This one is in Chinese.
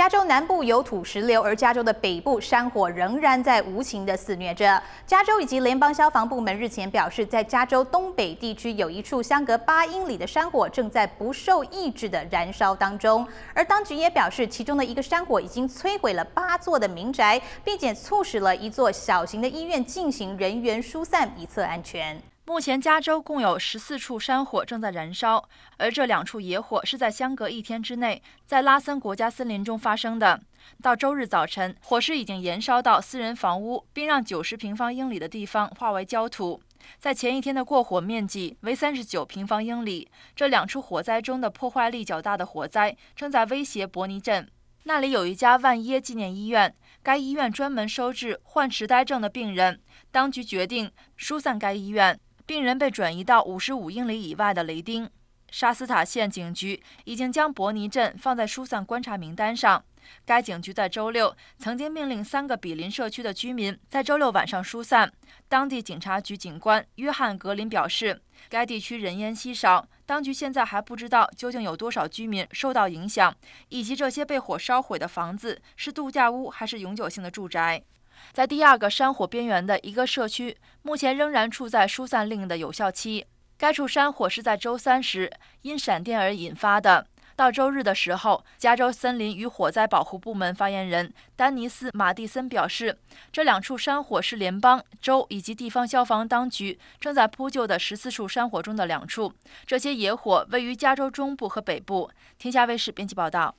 加州南部有土石流，而加州的北部山火仍然在无情的肆虐着。加州以及联邦消防部门日前表示，在加州东北地区有一处相隔八英里的山火正在不受抑制的燃烧当中，而当局也表示，其中的一个山火已经摧毁了八座的民宅，并且促使了一座小型的医院进行人员疏散，以测安全。目前，加州共有十四处山火正在燃烧，而这两处野火是在相隔一天之内在拉森国家森林中发生的。到周日早晨，火势已经延烧到私人房屋，并让九十平方英里的地方化为焦土。在前一天的过火面积为三十九平方英里。这两处火灾中的破坏力较大的火灾正在威胁伯尼镇，那里有一家万耶纪念医院，该医院专门收治患痴呆症的病人。当局决定疏散该医院。病人被转移到五十五英里以外的雷丁。沙斯塔县警局已经将伯尼镇放在疏散观察名单上。该警局在周六曾经命令三个毗邻社区的居民在周六晚上疏散。当地警察局警官约翰·格林表示，该地区人烟稀少，当局现在还不知道究竟有多少居民受到影响，以及这些被火烧毁的房子是度假屋还是永久性的住宅。在第二个山火边缘的一个社区，目前仍然处在疏散令的有效期。该处山火是在周三时因闪电而引发的。到周日的时候，加州森林与火灾保护部门发言人丹尼斯·马蒂森表示，这两处山火是联邦、州以及地方消防当局正在扑救的十四处山火中的两处。这些野火位于加州中部和北部。天下卫视编辑报道。